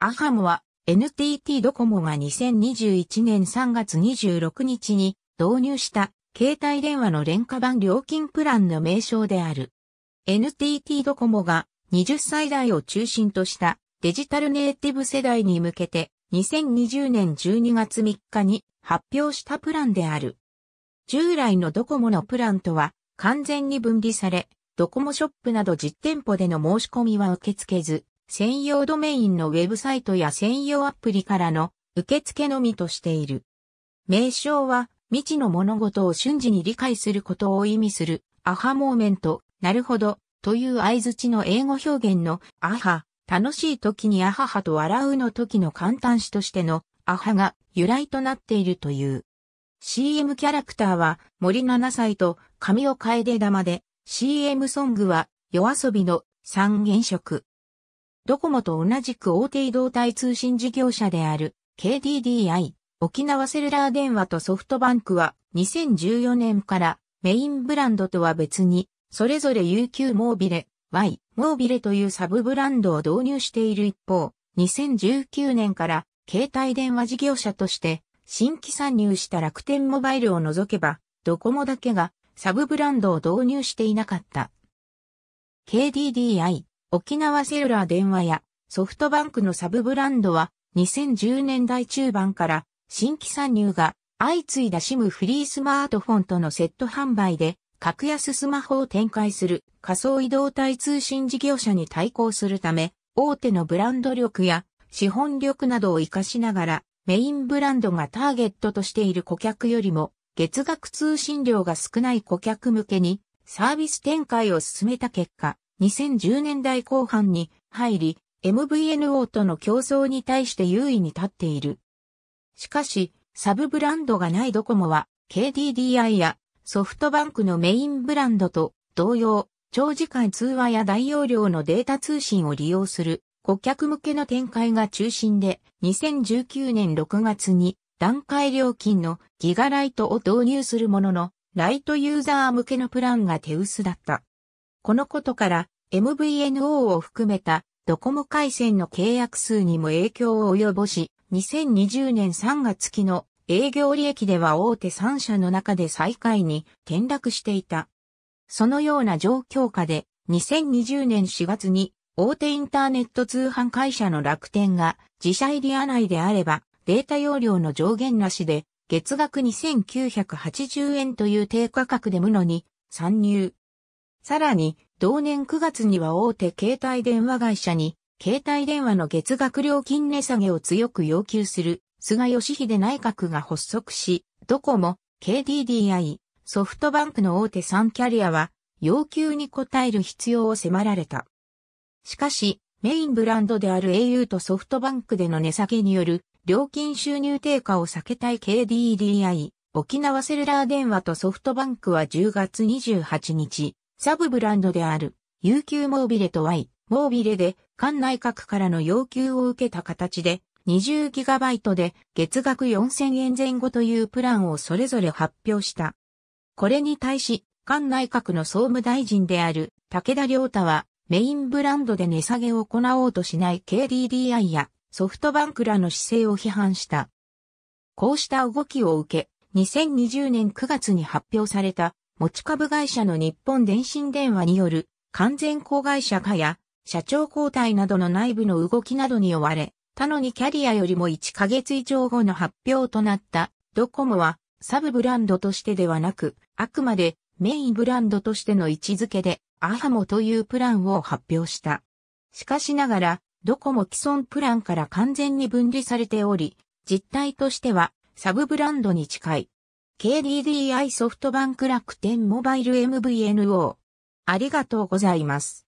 アハモは NTT ドコモが2021年3月26日に導入した携帯電話の廉価版料金プランの名称である。NTT ドコモが20歳代を中心としたデジタルネイティブ世代に向けて2020年12月3日に発表したプランである。従来のドコモのプランとは完全に分離され、ドコモショップなど実店舗での申し込みは受け付けず、専用ドメインのウェブサイトや専用アプリからの受付のみとしている。名称は未知の物事を瞬時に理解することを意味するアハモーメント、なるほど、という合図値の英語表現のアハ、楽しい時にアハハと笑うの時の簡単詞としてのアハが由来となっているという。CM キャラクターは森七歳と神尾楓玉で CM ソングは夜遊びの三原色。ドコモと同じく大手移動体通信事業者である KDDI、沖縄セルラー電話とソフトバンクは2014年からメインブランドとは別に、それぞれ UQ モービレ、Y、モービレというサブブランドを導入している一方、2019年から携帯電話事業者として新規参入した楽天モバイルを除けば、ドコモだけがサブブランドを導入していなかった。KDDI、沖縄セルラー電話やソフトバンクのサブブランドは2010年代中盤から新規参入が相次いだシムフリースマートフォンとのセット販売で格安スマホを展開する仮想移動体通信事業者に対抗するため大手のブランド力や資本力などを活かしながらメインブランドがターゲットとしている顧客よりも月額通信量が少ない顧客向けにサービス展開を進めた結果、2010年代後半に入り、MVNO との競争に対して優位に立っている。しかし、サブブランドがないドコモは、KDDI やソフトバンクのメインブランドと同様、長時間通話や大容量のデータ通信を利用する顧客向けの展開が中心で、2019年6月に段階料金のギガライトを導入するものの、ライトユーザー向けのプランが手薄だった。このことから MVNO を含めたドコモ回線の契約数にも影響を及ぼし、2020年3月期の営業利益では大手3社の中で最下位に転落していた。そのような状況下で2020年4月に大手インターネット通販会社の楽天が自社エリア内であればデータ容量の上限なしで月額2980円という低価格で無のに参入。さらに、同年9月には大手携帯電話会社に、携帯電話の月額料金値下げを強く要求する、菅義偉内閣が発足し、ドコモ、KDDI、ソフトバンクの大手3キャリアは、要求に応える必要を迫られた。しかし、メインブランドである au とソフトバンクでの値下げによる料金収入低下を避けたい KDDI、沖縄セルラー電話とソフトバンクは10月28日、サブブランドである、UQ モービレと Y、モービレで、管内閣からの要求を受けた形で、20GB で月額4000円前後というプランをそれぞれ発表した。これに対し、官内閣の総務大臣である武田良太は、メインブランドで値下げを行おうとしない KDDI やソフトバンクらの姿勢を批判した。こうした動きを受け、2020年9月に発表された持ち株会社の日本電信電話による完全子会社化や社長交代などの内部の動きなどに追われ、他のにキャリアよりも1ヶ月以上後の発表となったドコモはサブブランドとしてではなく、あくまでメインブランドとしての位置づけでアハモというプランを発表した。しかしながら、ドコモ既存プランから完全に分離されており、実態としてはサブブランドに近い KDDI ソフトバンク楽天モバイル MVNO。ありがとうございます。